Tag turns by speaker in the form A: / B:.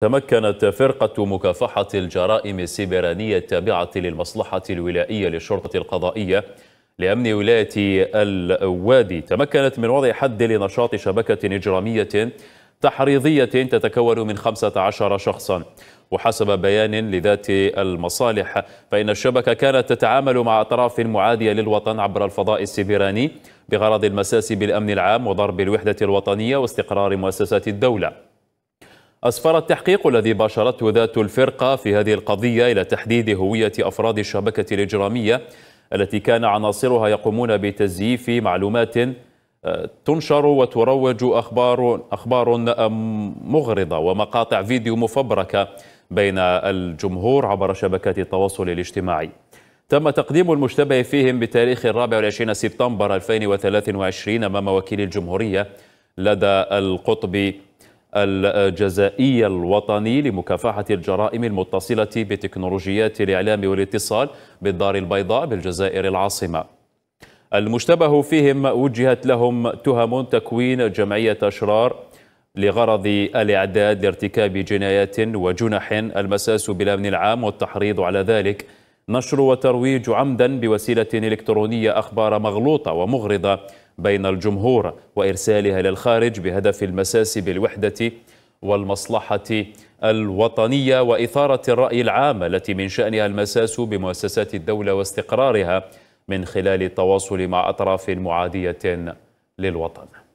A: تمكنت فرقة مكافحة الجرائم السبرانية التابعة للمصلحة الولائية للشرطة القضائية لأمن ولاية الوادي تمكنت من وضع حد لنشاط شبكة إجرامية تحريضية تتكون من 15 شخصا وحسب بيان لذات المصالح فإن الشبكة كانت تتعامل مع أطراف معادية للوطن عبر الفضاء السيبراني بغرض المساس بالأمن العام وضرب الوحدة الوطنية واستقرار مؤسسات الدولة أسفر التحقيق الذي باشرته ذات الفرقة في هذه القضية إلى تحديد هوية أفراد الشبكة الإجرامية التي كان عناصرها يقومون بتزييف معلومات آه، تنشر وتروج أخبار, أخبار آه، مغرضة ومقاطع فيديو مفبركة بين الجمهور عبر شبكات التواصل الاجتماعي تم تقديم المشتبه فيهم بتاريخ الرابع والعشرين سبتمبر 2023 أمام وكيل الجمهورية لدى القطب الجزائي الوطني لمكافحة الجرائم المتصلة بتكنولوجيات الإعلام والاتصال بالدار البيضاء بالجزائر العاصمة المشتبه فيهم وجهت لهم تهم تكوين جمعية أشرار لغرض الإعداد لارتكاب جنايات وجنح المساس بالأمن العام والتحريض على ذلك نشر وترويج عمدا بوسيلة إلكترونية أخبار مغلوطة ومغرضة بين الجمهور وإرسالها للخارج بهدف المساس بالوحدة والمصلحة الوطنية وإثارة الرأي العام التي من شأنها المساس بمؤسسات الدولة واستقرارها من خلال التواصل مع أطراف معادية للوطن